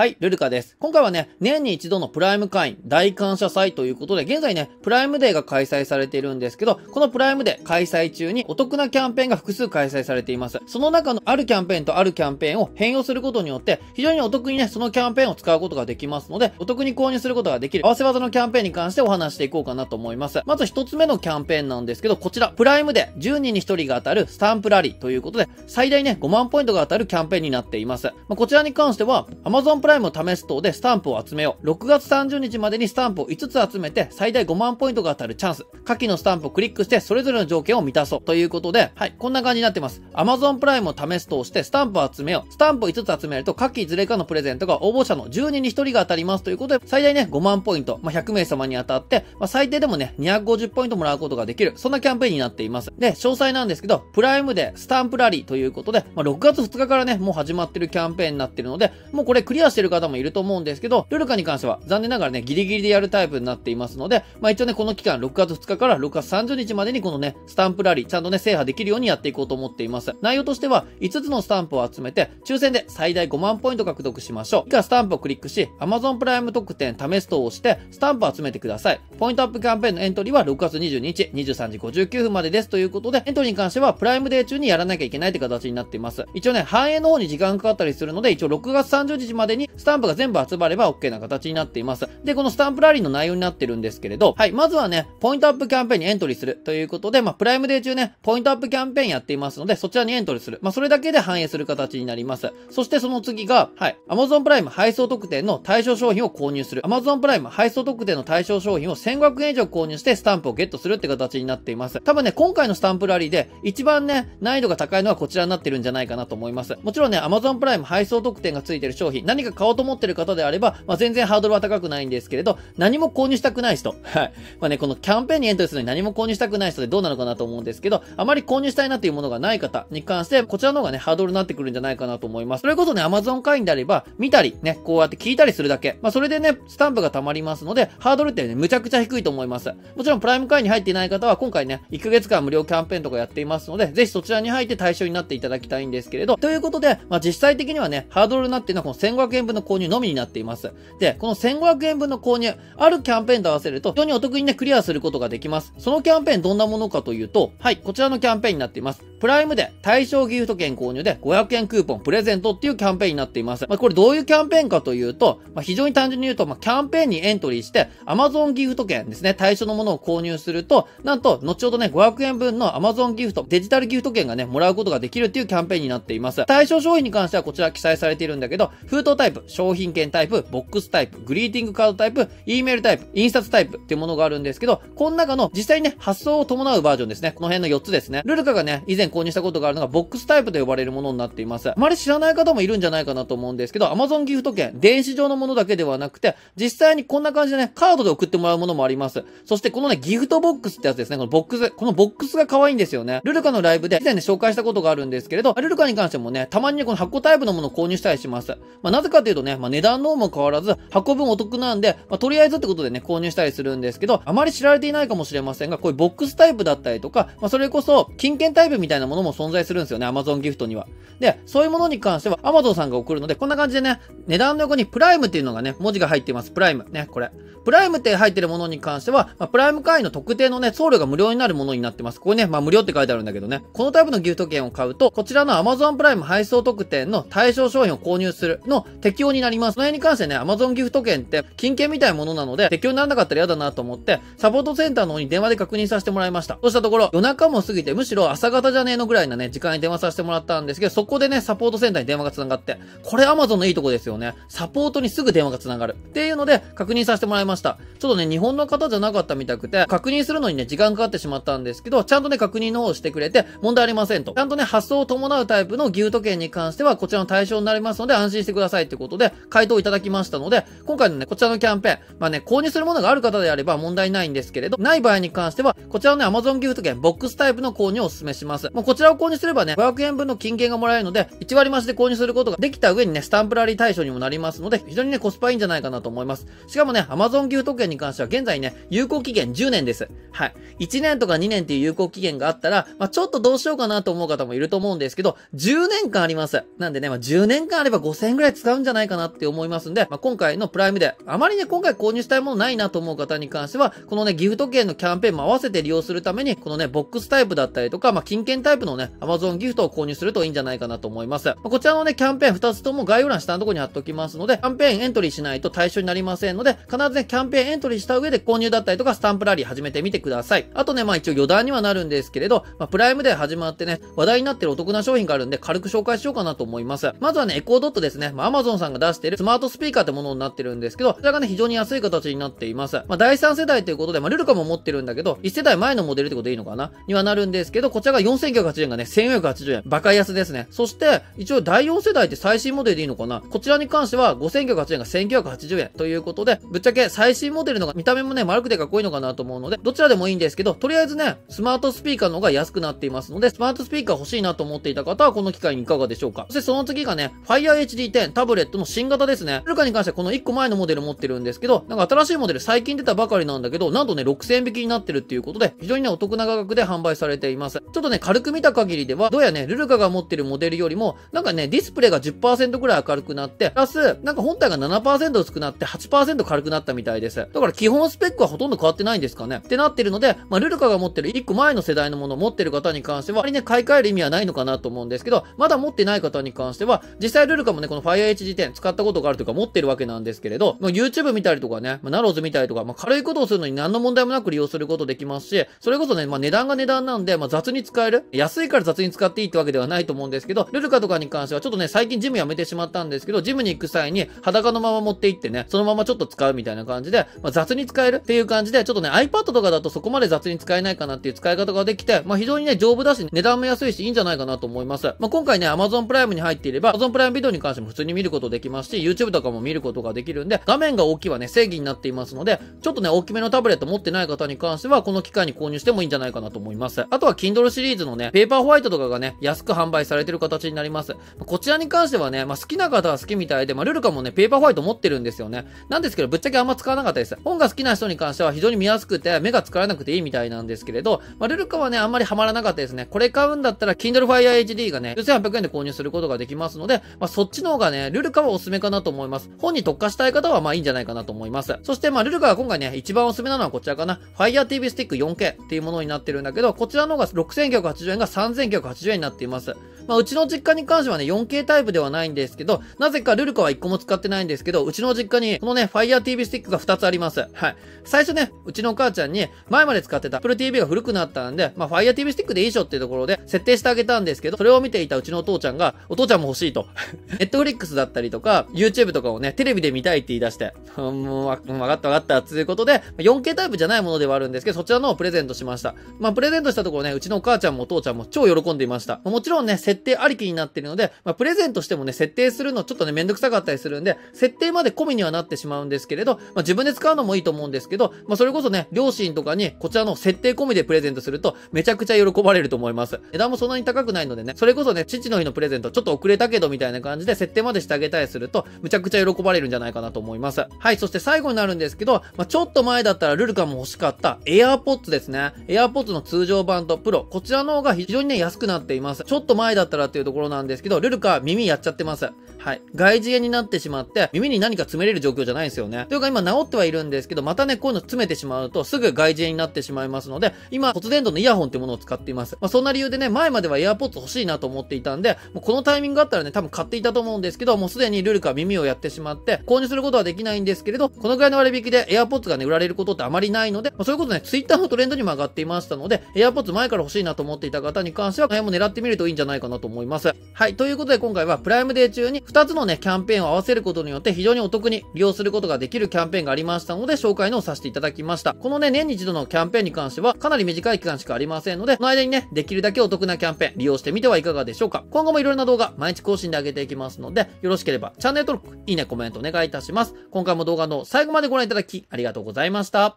はい、ルルカです。今回はね、年に一度のプライム会員大感謝祭ということで、現在ね、プライムデーが開催されているんですけど、このプライムデー開催中にお得なキャンペーンが複数開催されています。その中のあるキャンペーンとあるキャンペーンを変容することによって、非常にお得にね、そのキャンペーンを使うことができますので、お得に購入することができる合わせ技のキャンペーンに関してお話していこうかなと思います。まず一つ目のキャンペーンなんですけど、こちら、プライムデー10人に1人が当たるスタンプラリーということで、最大ね、5万ポイントが当たるキャンペーンになっています。まあ、こちらに関しては、Amazon プラライムを試す等でスタンプを集めよう。6月30日までにスタンプを5つ集めて、最大5万ポイントが当たるチャンス。下記のスタンプをクリックして、それぞれの条件を満たそう。ということで、はい、こんな感じになってます。Amazon プライムを試す等して、スタンプを集めよう。スタンプを5つ集めると、下記いずれかのプレゼントが応募者の10人に1人が当たりますということで、最大ね、5万ポイント、まあ、100名様に当たって、まあ、最低でもね、250ポイントもらうことができる。そんなキャンペーンになっています。で、詳細なんですけど、プライムでスタンプラリーということで、まあ、6月2日からね、もう始まってるキャンペーンになってるので、もうこれクリアしてしてる方もいると思うんですけど、ルルカに関しては残念ながらね、ギリギリでやるタイプになっていますので、まあ一応ね、この期間、6月2日から6月30日までにこのね、スタンプラリー、ちゃんとね、制覇できるようにやっていこうと思っています。内容としては、5つのスタンプを集めて、抽選で最大5万ポイント獲得しましょう。以下、スタンプをクリックし、Amazon プライム特典試すとをして、スタンプを集めてください。ポイントアップキャンペーンのエントリーは6月22日、23時59分までですということで、エントリーに関しては、プライムデー中にやらなきゃいけないって形になっています。一応ね、繁栄の方に時間かかったりするので、一応6月30日までにに、スタンプが全部集まれば OK な形になっています。で、このスタンプラリーの内容になってるんですけれど、はい、まずはね、ポイントアップキャンペーンにエントリーするということで、まあ、プライムデー中ね、ポイントアップキャンペーンやっていますので、そちらにエントリーする。まあ、それだけで反映する形になります。そしてその次が、はい、Amazon プライム配送特典の対象商品を購入する。Amazon プライム配送特典の対象商品を1500円以上購入してスタンプをゲットするって形になっています。多分ね、今回のスタンプラリーで一番ね、難易度が高いのはこちらになってるんじゃないかなと思います。もちろんね、Amazon プライム配送特典がついてる商品、何かが買おうと思ってる方であれば、まあ、全然ハードルは高くないんですけれど、何も購入したくない人。はい。まあね、このキャンペーンにエントリーするのに何も購入したくない人でどうなのかなと思うんですけど、あまり購入したいなというものがない方に関して、こちらの方がね、ハードルになってくるんじゃないかなと思います。それこそね、Amazon 会員であれば、見たり、ね、こうやって聞いたりするだけ。まあ、それでね、スタンプが溜まりますので、ハードルってね、むちゃくちゃ低いと思います。もちろん、プライム会員に入っていない方は、今回ね、1ヶ月間無料キャンペーンとかやっていますので、ぜひそちらに入って対象になっていただきたいんですけれど、ということで、まあ、実際的にはね、ハードルになっているのはこの1500円円分の購入のみになっています。で、この1500円分の購入、あるキャンペーンと合わせると、非常にお得にね、クリアすることができます。そのキャンペーンどんなものかというと、はい、こちらのキャンペーンになっています。プライムで対象ギフト券購入で500円クーポンプレゼントっていうキャンペーンになっています。まあ、これどういうキャンペーンかというと、まあ、非常に単純に言うと、まあ、キャンペーンにエントリーして、Amazon ギフト券ですね、対象のものを購入すると、なんと、後ほどね、500円分の Amazon ギフト、デジタルギフト券がね、もらうことができるっていうキャンペーンになっています。対象商品に関してはこちら記載されているんだけど、封筒タイプイプ、商品券タイプ、ボックスタイプ、グリーティングカードタイプ、E メールタイプ、印刷タイプっていうものがあるんですけど、この中の実際にね、発送を伴うバージョンですね。この辺の4つですね。ルルカがね、以前購入したことがあるのが、ボックスタイプと呼ばれるものになっています。あまり知らない方もいるんじゃないかなと思うんですけど、Amazon ギフト券、電子上のものだけではなくて、実際にこんな感じでね、カードで送ってもらうものもあります。そしてこのね、ギフトボックスってやつですね。このボックス、このボックスが可愛いんですよね。ルルカのライブで、以前ね、紹介したことがあるんですけれど、ルルカに関してもね、たまにね、この箱タイプのものを購入したりします。まあ、なぜかかというとね、まあ、値段の方も変わらず、運ぶお得なんで、まあ、とりあえずってことでね、購入したりするんですけど、あまり知られていないかもしれませんが、こういうボックスタイプだったりとか、まあ、それこそ、金券タイプみたいなものも存在するんですよね、Amazon ギフトには。で、そういうものに関しては、Amazon さんが送るので、こんな感じでね、値段の横にプライムっていうのがね、文字が入っています。プライム。ね、これ。プライムって入ってるものに関しては、まあ、プライム会員の特定のね、送料が無料になるものになってます。ここね、まあ無料って書いてあるんだけどね。このタイプのギフト券を買うと、こちらの Amazon プライム配送特典の対象商品を購入するのテ適用になります。その辺に関してね、Amazon ギフト券って金券みたいなものなので、適用にならなかったら嫌だなと思って、サポートセンターの方に電話で確認させてもらいました。そうしたところ、夜中も過ぎて、むしろ朝方じゃねえのぐらいなね、時間に電話させてもらったんですけど、そこでね、サポートセンターに電話が繋がって、これ Amazon のいいとこですよね。サポートにすぐ電話が繋がる。っていうので、確認させてもらいました。ちょっとね、日本の方じゃなかったみたくて、確認するのにね、時間かかってしまったんですけど、ちゃんとね、確認の方をしてくれて、問題ありませんと。ちゃんとね、発送を伴うタイプのギフト券に関しては、こちらの対象になりますので、安心してくださいってことで、回答いただきましたので、今回のね、こちらのキャンペーン、まあね、購入するものがある方であれば問題ないんですけれど、ない場合に関しては、こちらのね、Amazon ギフト券、ボックスタイプの購入をお勧めします。もうこちらを購入すればね、500円分の金券がもらえるので、1割増しで購入することができた上にね、スタンプラリー対象にもなりますので、非常にね、コスパいいんじゃないかなと思います。しかもね、Amazon ギフト券に関しては現在ね、有効期限10年です。はい。1年とか2年っていう有効期限があったら、まあ、ちょっとどうしようかなと思う方もいると思うんですけど、10年間あります。なんでね、まあ、10年間あれば5000円くらい使うんじゃじゃないかなって思いますんで、まあ、今回のプライムで、あまりね、今回購入したいものないなと思う方に関しては、このね、ギフト券のキャンペーンも合わせて利用するために、このね、ボックスタイプだったりとか、まあ、金券タイプのね、Amazon ギフトを購入するといいんじゃないかなと思います。まあ、こちらのね、キャンペーン2つとも概要欄下のところに貼っておきますので、キャンペーンエントリーしないと対象になりませんので、必ずね、キャンペーンエントリーした上で購入だったりとか、スタンプラリー始めてみてください。あとね、まあ一応余談にはなるんですけれど、まあ、プライムで始まってね、話題になってるお得な商品があるんで、軽く紹介しようかなと思います。まずはね、エコードットですね。まあ、a m a z a m さんが出しているスマートスピーカーってものになってるんですけど、こちらがね、非常に安い形になっています。まあ、第3世代ということで、まあ、ルルカも持ってるんだけど、1世代前のモデルってことでいいのかなにはなるんですけど、こちらが4980円がね、1480円。バカ安ですね。そして、一応第4世代って最新モデルでいいのかなこちらに関しては、5980円が1980円ということで、ぶっちゃけ最新モデルのが見た目もね、丸くてかっこいいのかなと思うので、どちらでもいいんですけど、とりあえずね、スマートスピーカーの方が安くなっていますので、スマートスピーカー欲しいなと思っていた方は、この機会にいかがでしょうか。そしてその次がね、Fire HD10 タブレットレットの新型ですね。ルカに関してはこの1個前のモデル持ってるんですけど、なんか新しいモデル最近出たばかりなんだけど、なんとね、6000匹になってるっていうことで、非常にね、お得な価格で販売されています。ちょっとね、軽く見た限りでは、どうやね、ルルカが持ってるモデルよりも、なんかね、ディスプレイが10%ぐらい明るくなって、プラス、なんか本体が7%薄くなって8%軽くなったみたいです。だから基本スペックはほとんど変わってないんですかね。ってなってるので、まあ、ルルカが持ってる1個前の世代のものを持ってる方に関しては、あまりね、買い替える意味はないのかなと思うんですけど、まだ持ってない方に関しては、実際ルルカもね、この Fire HD 時点、使ったことがあるというか持ってるわけなんですけれど、まあ、YouTube 見たりとかね、まあ、ナローズ見たりとか、まあ、軽いことをするのに何の問題もなく利用することできますし、それこそね、まあ、値段が値段なんで、まあ、雑に使える。安いから雑に使っていいってわけではないと思うんですけど、ルルカとかに関してはちょっとね、最近ジムやめてしまったんですけど、ジムに行く際に裸のまま持って行ってね、そのままちょっと使うみたいな感じで、まあ、雑に使えるっていう感じで、ちょっとね、iPad とかだとそこまで雑に使えないかなっていう使い方ができて、まあ、非常にね、丈夫だし、値段も安いし、いいんじゃないかなと思います。まあ、今回ね、Amazon プライムに入っていれば、Amazon プライムビデオに関しても普通に見ることことできますし、YouTube とかも見ることができるんで、画面が大きいはね、正義になっていますので、ちょっとね、大きめのタブレット持ってない方に関しては、この機会に購入してもいいんじゃないかなと思います。あとは Kindle シリーズのね、ペーパーホワイトとかがね、安く販売されてる形になります。こちらに関してはね、まあ、好きな方は好きみたいで、まあ、ルルカもね、ペーパーホワイト持ってるんですよね。なんですけど、ぶっちゃけあんま使わなかったです。本が好きな人に関しては非常に見やすくて、目が疲れなくていいみたいなんですけれど、まあ、ルルカはね、あんまりハマらなかったですね。これ買うんだったら、Kindle Fire HD がね、4 8 0 0円で購入することができますので、まあ、そっちの方がね、ルルルカはおすすめかなと思います。本に特化したい方はまあいいんじゃないかなと思います。そしてまあルルカが今回ね、一番おすすめなのはこちらかな。Fire TV スティック 4K っていうものになってるんだけど、こちらの方が6980円が3980円になっています。まあ、うちの実家に関してはね、4K タイプではないんですけど、なぜかルルカは1個も使ってないんですけど、うちの実家に、このね、Fire TV スティックが2つあります。はい。最初ね、うちのお母ちゃんに、前まで使ってた Apple TV が古くなったんで、まあ、Fire TV スティックでいいでしょっていうところで、設定してあげたんですけど、それを見ていたうちのお父ちゃんが、お父ちゃんも欲しいと。Netflix だったりとか、YouTube とかをね、テレビで見たいって言い出して、もう、わかったわかった、ということで、4K タイプじゃないものではあるんですけど、そちらのをプレゼントしました。まあ、プレゼントしたところね、うちのお母ちゃんもお父ちゃんも超喜んでいました。もちろんね、設設定ありきになってるので、まあ、プレゼントしてもね、設定するのちょっとね、めんどくさかったりするんで、設定まで込みにはなってしまうんですけれど、まあ、自分で使うのもいいと思うんですけど、まあ、それこそね、両親とかにこちらの設定込みでプレゼントすると、めちゃくちゃ喜ばれると思います。値段もそんなに高くないのでね、それこそね、父の日のプレゼントちょっと遅れたけどみたいな感じで設定までしてあげたりすると、むちゃくちゃ喜ばれるんじゃないかなと思います。はい、そして最後になるんですけど、まあ、ちょっと前だったらルルカも欲しかった AirPods ですね。AirPods の通常版と Pro、こちらの方が非常にね、安くなっています。ちょっと前だっったらっていうところなんですけど、ルルカ耳やっちゃってます。はい。外耳炎になってしまって、耳に何か詰めれる状況じゃないんですよね。というか今治ってはいるんですけど、またね、こういうの詰めてしまうとすぐ外耳炎になってしまいますので、今、骨伝導のイヤホンってものを使っています。まあ、そんな理由でね、前までは AirPods 欲しいなと思っていたんで、もうこのタイミングがあったらね、多分買っていたと思うんですけど、もうすでにルルカ耳をやってしまって、購入することはできないんですけれど、このぐらいの割引で AirPods がね、売られることってあまりないので、まあ、そういうことね、Twitter のトレンドにも上がっていましたので、AirPods 前から欲しいなと思っていた方に関しては、早も狙ってみるといいんじゃないかななと思います。はい。ということで今回はプライムデー中に2つのね、キャンペーンを合わせることによって非常にお得に利用することができるキャンペーンがありましたので紹介のをさせていただきました。このね、年に一度のキャンペーンに関してはかなり短い期間しかありませんので、この間にね、できるだけお得なキャンペーン利用してみてはいかがでしょうか。今後もいろいろな動画毎日更新で上げていきますので、よろしければチャンネル登録、いいね、コメントお願いいたします。今回も動画の最後までご覧いただきありがとうございました。